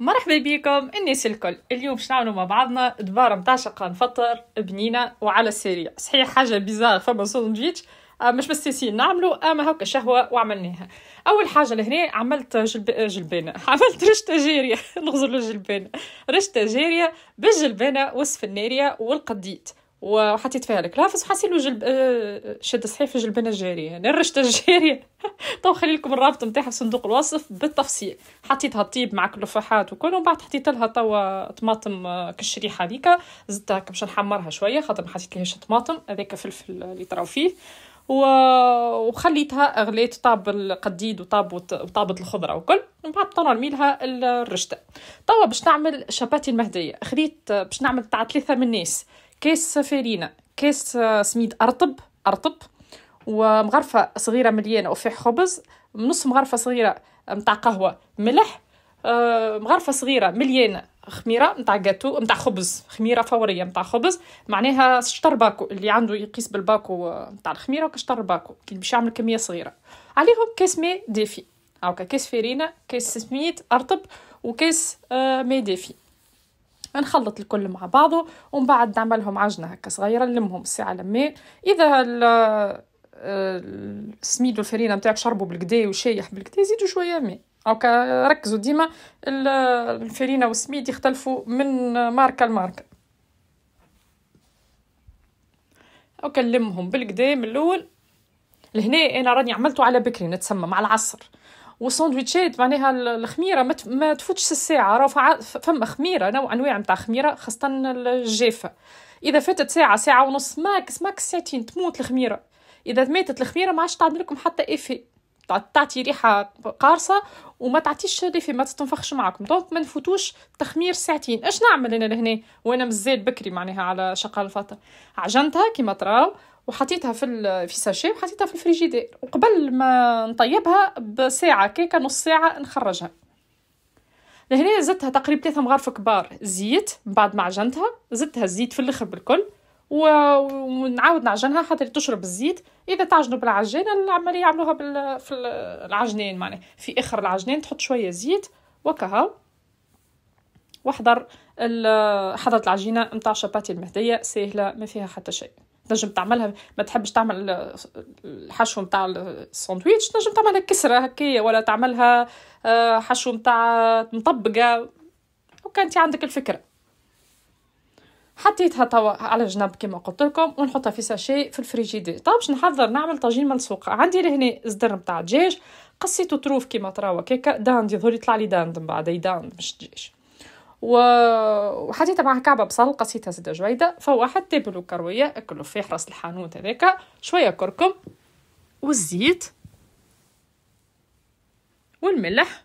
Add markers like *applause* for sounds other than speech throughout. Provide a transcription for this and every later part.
مرحبا بكم الناس الكل اليوم باش نعملوا مع بعضنا دبار نتاع شقه نفطر بنينه وعلى السريع صحيح حاجه بيزار فما ساندويتش آه، مش مستسين نعملو اما آه، هكا شهوه وعملناها اول حاجه لهنا عملت جلب... آه، جلبانه *laughs* عملت رشته جاريه *laughs* نغزر الجلبانه رشته جاريه بالجلبانه والسفناريه والقديت وحطيت فيها الكلافس وحاسين له جلب آه، شد صحيفه جلبانه الجاريه يعني الرشته الجاريه تو *laughs* خلي لكم الرابط نتاعها في صندوق الوصف بالتفصيل حطيتها طيب مع الفحات وكل ومن بعد حطيت لها توا طماطم آه، كالشريحه هذيك زدتها باش نحمرها شويه خاطر ما حطيت لهاش طماطم هذاك فلفل اللي طراو فيه و... وخليتها غليت طاب القديد وطاب وطابت الخضره وكل ومن بعد ميلها الرشته توا باش نعمل شباتي المهديه خديت باش نعمل تاع ثلاثه من الناس كاس فارينة آه، كاس سميد أرطب أرطب ومغرفة صغيرة مليانة وفيح خبز نص مغرفة صغيرة آه، متاع قهوة ملح آه، مغرفة صغيرة مليانة خميرة متاع جاتو متاع خبز خميرة فورية متاع خبز معناها شطر باكو اللي عنده يقيس بالباكو متاع الخميرة وكشطر باكو كي باش يعمل كمية صغيرة عليهم كاس ماء ديفي هاكا كاس فيرينا كاس سميد أرطب وكاس ماء ديفي نخلط الكل مع بعضه ومن بعد نعملهم عجنه هكا صغيره نلمهم الساعه لمين اذا السميد والفرينه نتاعك شربوا بالكدا وشايح بالكدا زيدوا شويه ماء اوكا ركزوا ديما الفرينه والسميد يختلفوا من ماركه لماركه نلمهم بالكدا من الاول لهنا انا راني عملته على بكري نتسمى مع العصر والساندويتشات معناها الخميره ما تفوتش الساعه راه فما خميره نوع انواع نتاع خميره خاصه الجافه اذا فاتت ساعه ساعه ونص ماكس ماكس ساعتين تموت الخميره اذا ماتت الخميره ما عادش تعمل لكم حتى افي تعطي ريحه قارصه وما تعطيش في ما تستنفخش معكم دونك ما نفوتوش تخمير ساعتين اش نعمل انا لهنا وانا مزال بكري معناها على شقال الفطر عجنتها كيما تراو وحطيتها في في ساشي وحطيتها في الفريجيدير وقبل ما نطيبها بساعه كيكه نص ساعه نخرجها لهنا زدتها تقريبا ثلاثة مغارف كبار زيت من بعد ما عجنتها زدتها الزيت في الاخر بالكل و... ونعاود نعجنها خاطر تشرب الزيت اذا تعجنوا بالعجانه العمليه يعملوها بال... في العجنين معناها في اخر العجنين تحط شويه زيت وكهو وحضر ال... حضرت العجينه نتاع شباتي المهديه سهله ما فيها حتى شيء تنجم تعملها ما تحبش تعمل الحشو نتاع الساندويتش تنجم تعملها كسره هكايا ولا تعملها آه، حشو نتاع مطبقه وكانت انت عندك الفكره حطيتها توا على جنب كما قلت لكم ونحطها في ساشي في الفريجيدي طب باش نحضر نعمل طاجين ملصوق عندي لهنا زدر نتاع دجاج قصيته طروف كيما تراو هكاكا داند يظهر يطلع لي داند من بعد داند مش دجاج وحطيتها مع كعبة بصل قصيتها زبدة جويدة فواحد تابلو كروية أكلوا فيه راس الحانوت هذاك شوية كركم والزيت والملح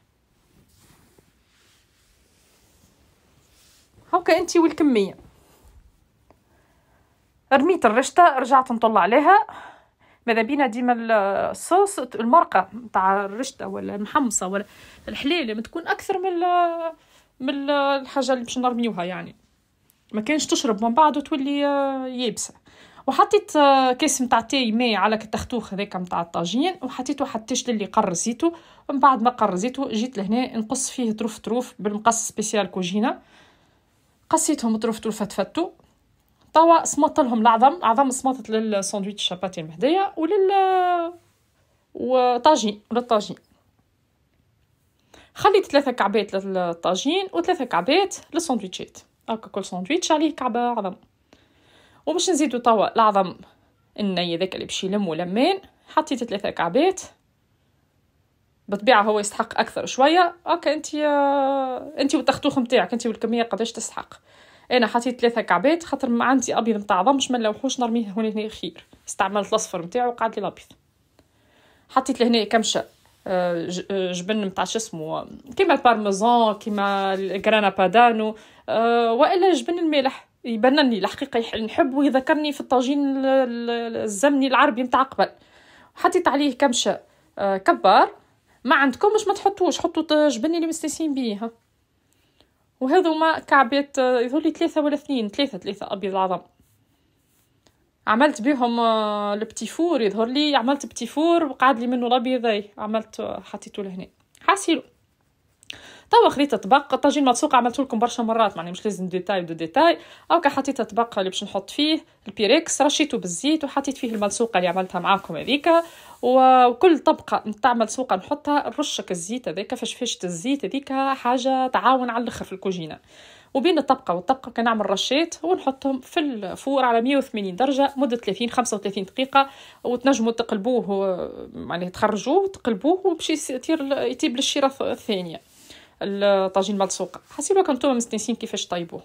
هاكا انت والكمية رميت الرشتة رجعت نطلع عليها ماذا بينا ديما الصوص المرقة متاع الرشتة ولا المحمصة ولا الحليلة تكون أكثر من من الحاجه اللي باش نرميوها يعني ما كانش تشرب من بعد وتولي آه، يابسه وحطيت آه، كاس نتاع تاي ماء على التختوخ هذاك نتاع الطاجين وحطيته حتى اللي قرزيته من بعد ما قرزيته جيت لهنا نقص فيه طروف طروف بالمقص سبيسيال كوجينا قصيتهم طروف طروف فتفتو توا سمطت لهم العظم عظم سمطت للساندويتش الشباتي المهديه ولل آه، وطاجين للطاجين خليت ثلاثة كعبات للطاجين وثلاثة كعبات للساندويتشات هكا كل ساندويتش عليه كعبة عظم وباش نزيدو توا العظم الني ذاك اللي باش يلم ولمان حطيت ثلاثة كعبات بالطبيعة هو يستحق أكثر شوية هكا أنت آه، أنت والتختوخ نتاعك أنت والكمية قداش تستحق أنا حطيت ثلاثة كعبات خاطر ما عندي أبيض نتاع عظم باش منلوحوش نرميه هنا هنا خير استعملت الأصفر نتاعو وقعد لي الأبيض حطيت لهنا كمشة جبن نتاع شو اسمه كيما البارميزان كيما الجرانا بادانو آه، والا جبن الملح يبنني الحقيقه نحب ويذكرني في الطاجين الزمني العربي نتاع قبل حطيت عليه كمشه آه، كبار ما عندكمش ما تحطوش حطوا جبن اللي مستسين بيه وهذو ما كعبات آه، يظهر لي ثلاثه ولا اثنين ثلاثه ثلاثه ابيض العظم عملت بهم البتي آه، فور يظهر لي عملت بتي فور وقعد لي منه الابيض عملت آه، حطيته لهنا حاسيلو توا خديت طبق الطاجين مسوق عملته لكم برشا مرات معني مش لازم ديتاي دو ديتاي هاكا حطيت الطبق اللي باش نحط فيه البيريكس رشيته بالزيت وحطيت فيه الملسوقه اللي عملتها معاكم هذيك وكل طبقه نتاع ملسوقه نحطها نرشك الزيت هذاك فشفشه الزيت هذيك حاجه تعاون على الاخر في الكوجينه وبين الطبقه والطبقه كنعمل رشيت ونحطهم في الفور على 180 درجه مده 30 35 دقيقه وتنجموا تقلبوه يعني تخرجوه وتقلبوه وباش يطيب للشيره الثانيه الطاجين مال السوق حسيبك نتوما مستنسين كيفاش طيبوه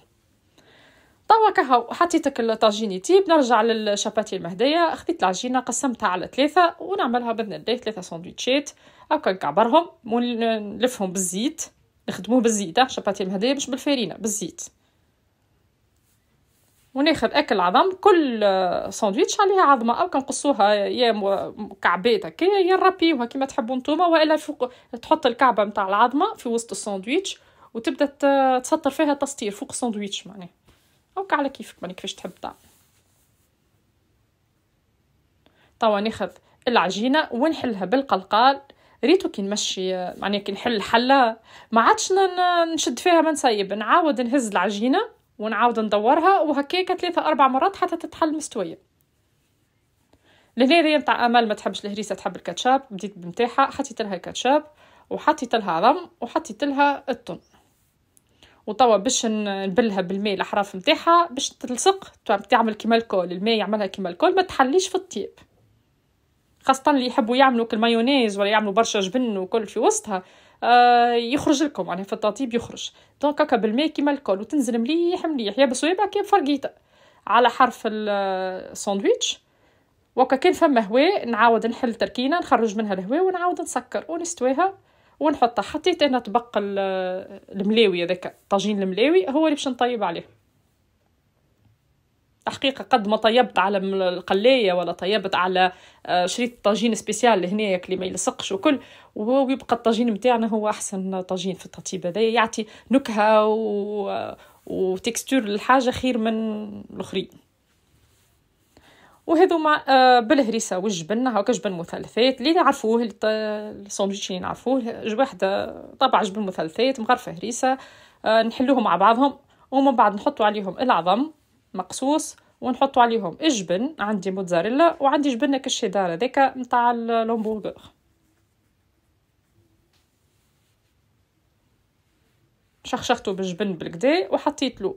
توا كهو حطيتك الطاجين يطيب نرجع للشاباتي المهدية خديت العجينة قسمتها على ثلاثة ونعملها بإذن الله ثلاثة سندويتشات هكا نكعبرهم ونلفهم بالزيت نخدموه بالزيت شاباتي المهدية مش بالفارينة بالزيت وناخذ اكل عظم كل ساندويتش آه، عليها عظمه او كنقصوها يا مكعبات هكا يا نربيوها كيما تحبوا نتوما والا فوق تحط الكعبه نتاع العظمه في وسط الساندويتش وتبدا تسطر فيها تسطير فوق الساندويتش معني او على كيفك ماني كيفاش تحب تعمل توا ناخذ العجينه ونحلها بالقلقال ريتو كي نمشي معناها كي نحل الحله ما عادش نشد فيها ما نسيب نعاود نهز العجينه ونعاود ندورها وهكاكا ثلاثة أربع مرات حتى تتحل مستوية لهذا نتاع أمل ما تحبش الهريسة تحب الكاتشاب بديت بمتاحة حطيت لها الكاتشاب وحطيت لها رم وحطيت لها التون وتوا باش نبلها بالماء الاحراف نتاعها باش تلصق تعمل كيما الكول الماء يعملها كيما الكول ما تحليش في الطيب خاصة اللي يحبوا يعملوا كالمايونيز ولا يعملوا برشا جبن وكل في وسطها آه، يخرج لكم معناها يعني في الطاطيب يخرج دونك هكا بالماء كيما الكل وتنزل مليح مليح يا بصويبه يا بفرقيطه على حرف الساندويتش وكا كان فما هواء نعاود نحل تركينه نخرج منها الهواء ونعاود نسكر ونستويها ونحطها حطيت انا طبق الملاوي هذاك طاجين الملاوي هو اللي باش نطيب عليه الحقيقه قد ما طيبت على القلايه ولا طيبت على آه، شريط طاجين سبيسيال هنا اللي ما يلصقش وكل ويبقى الطاجين نتاعنا هو احسن طاجين في التطيب هذا يعطي نكهه و... وتكستور للحاجه خير من الاخرين وهذو مع آه، بالهريسه والجبن هاكا جبن مثلثات اللي نعرفوه الساندويتش اللي نعرفوه واحده طبع جبن مثلثات مغرفه هريسه آه، نحلوهم مع بعضهم ومن بعد نحطوا عليهم العظم مقصوص ونحطوا عليهم الجبن عندي موتزاريلا وعندي جبن الشيدار هذاك نتاع الهمبرغر شخشخته بالجبن بالكدا وحطيت له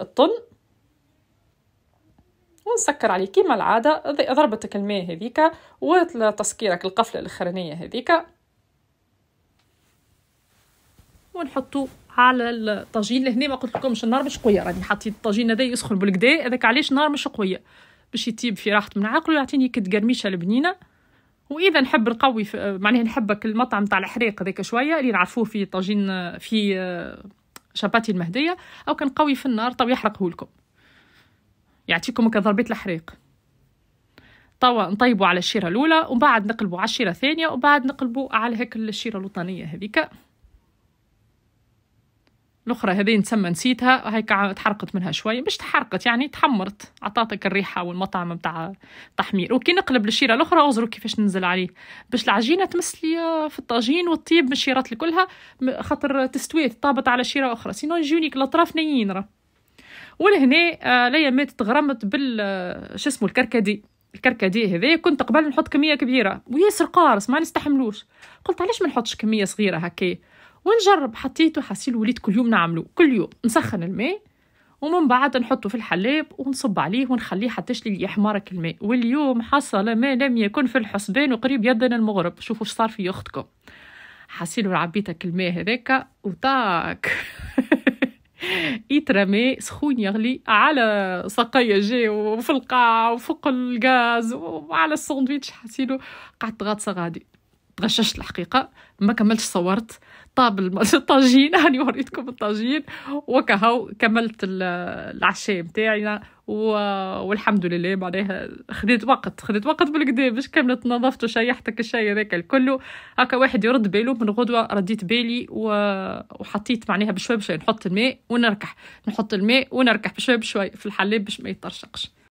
الطن ونسكر عليه كيما العاده ضربتك الماء هذيك وتسكيرك القفله الاخرانيه هذيك ونحطو على الطاجين لهنا ما قلت لكمش النار مش قويه راني حطيت الطاجين هذا يسخن بالكدا هذاك علاش النار مش قويه باش يطيب في راحه من عقله يعطيني كد قرميشه البنينه واذا نحب نقوي معناها نحبك المطعم تاع الحريق هذاك شويه اللي نعرفوه في طاجين في آه، شباتي المهديه او كنقوي في النار تو يحرقه لكم يعطيكم كضربه الحريق توا نطيبوا على الشيره الاولى ومن بعد نقلبوا على الشيره الثانيه ومن بعد نقلبوا على هيك الشيره الوطنيه هذيك الاخرى هذه نسمى نسيتها هيك تحرقت منها شويه مش تحرقت يعني تحمرت عطاتك الريحه والمطعم نتاع تحمير وكي نقلب للشيره الاخرى ازرق كيفاش ننزل عليه باش العجينه تمس لي في الطاجين والطيب من الشيرات كلها خاطر تستويت طابت على شيره اخرى سينو يجونيك الاطراف نيين راه ولهنا آه، ليا مات تغرمت بال آه، شو اسمه الكركدي الكركدي هذايا كنت قبل نحط كميه كبيره وياسر قارص ما نستحملوش قلت علاش ما نحطش كميه صغيره هكا ونجرب حطيته حصيل وليت كل يوم نعمله كل يوم نسخن الماء ومن بعد نحطه في الحلاب ونصب عليه ونخليه حتى يشلي يحمرك الماء واليوم حصل ما لم يكن في الحسبان وقريب يدنا المغرب شوفوا ايش صار في اختكم حسيلو عبيتك الماء هذاك وطاك *laughs* يترمي سخون يغلي على سقية جي وفي القاع وفوق الغاز وعلى الساندويتش حسيلو قعدت غاطسة غادي تغششت الحقيقة ما كملتش صورت غطاه *laughs* الطاجين هاني *laughs* وريتكم الطاجين وكهو كملت العشاء متاعنا و... والحمد لله معناها خديت وقت خديت وقت بالكدا باش كملت نظفت وشيحتك الشاي هذاك الكل هكا واحد يرد باله من غدوه رديت بالي و... وحطيت معناها بشوي بشوي نحط الماء ونركح نحط الماء ونركح بشوي بشوي في الحلاب باش ما يترشقش